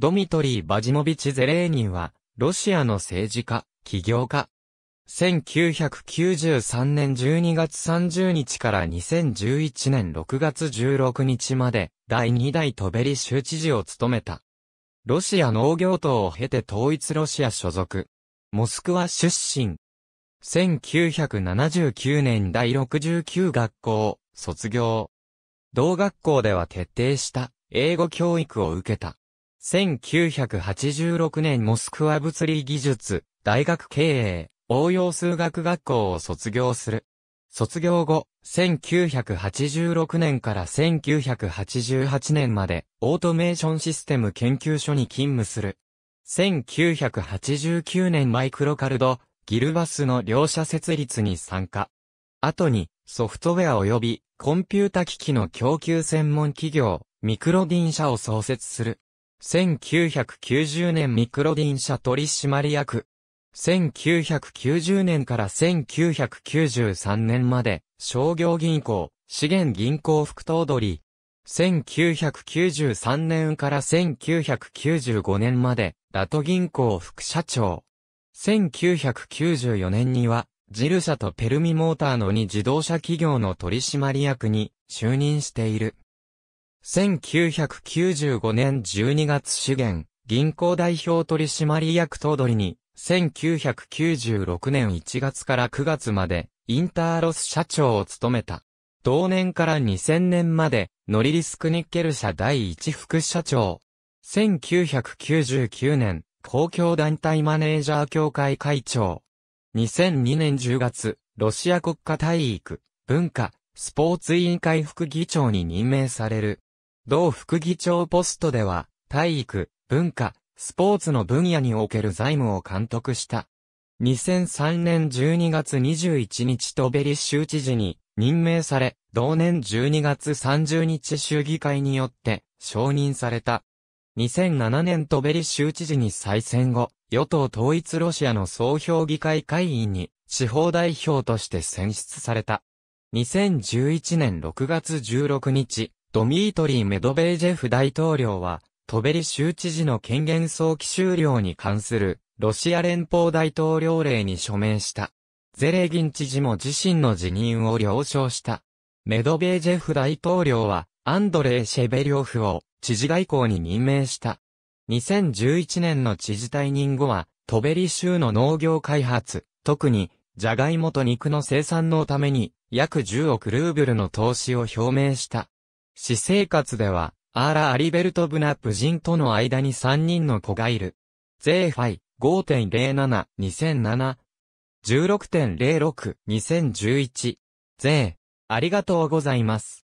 ドミトリー・バジノビチ・ゼレーニンは、ロシアの政治家、起業家。1993年12月30日から2011年6月16日まで、第2代トベリ州知事を務めた。ロシア農業党を経て統一ロシア所属。モスクワ出身。1979年第69学校、卒業。同学校では徹底した英語教育を受けた。1986年モスクワ物理技術、大学経営、応用数学学校を卒業する。卒業後、1986年から1988年まで、オートメーションシステム研究所に勤務する。1989年マイクロカルド、ギルバスの両社設立に参加。後に、ソフトウェア及び、コンピュータ機器の供給専門企業、ミクロディン社を創設する。1990年ミクロディン社取締役。1990年から1993年まで、商業銀行、資源銀行副頭取。1993年から1995年まで、ラト銀行副社長。1994年には、ジル社とペルミモーターの2自動車企業の取締役に就任している。1995年12月資源、銀行代表取締役頭取に、1996年1月から9月まで、インターロス社長を務めた。同年から2000年まで、ノリリスクニッケル社第一副社長。1999年、公共団体マネージャー協会会長。2002年10月、ロシア国家体育、文化、スポーツ委員会副議長に任命される。同副議長ポストでは、体育、文化、スポーツの分野における財務を監督した。2003年12月21日とベリ州知事に任命され、同年12月30日州議会によって承認された。2007年トベリ州知事に再選後、与党統一ロシアの総評議会会員に地方代表として選出された。2011年6月16日、ドミートリー・メドベージェフ大統領は、トベリ州知事の権限早期終了に関する、ロシア連邦大統領令に署名した。ゼレギン知事も自身の辞任を了承した。メドベージェフ大統領は、アンドレイ・シェベリョフを、知事外交に任命した。2011年の知事退任後は、トベリ州の農業開発、特に、ジャガイモと肉の生産のために、約10億ルーブルの投資を表明した。私生活では、アーラ・アリベルト・ブナ夫人との間に3人の子がいる。ゼーファイ5.07、2007、16.06、2011。ゼー、ありがとうございます。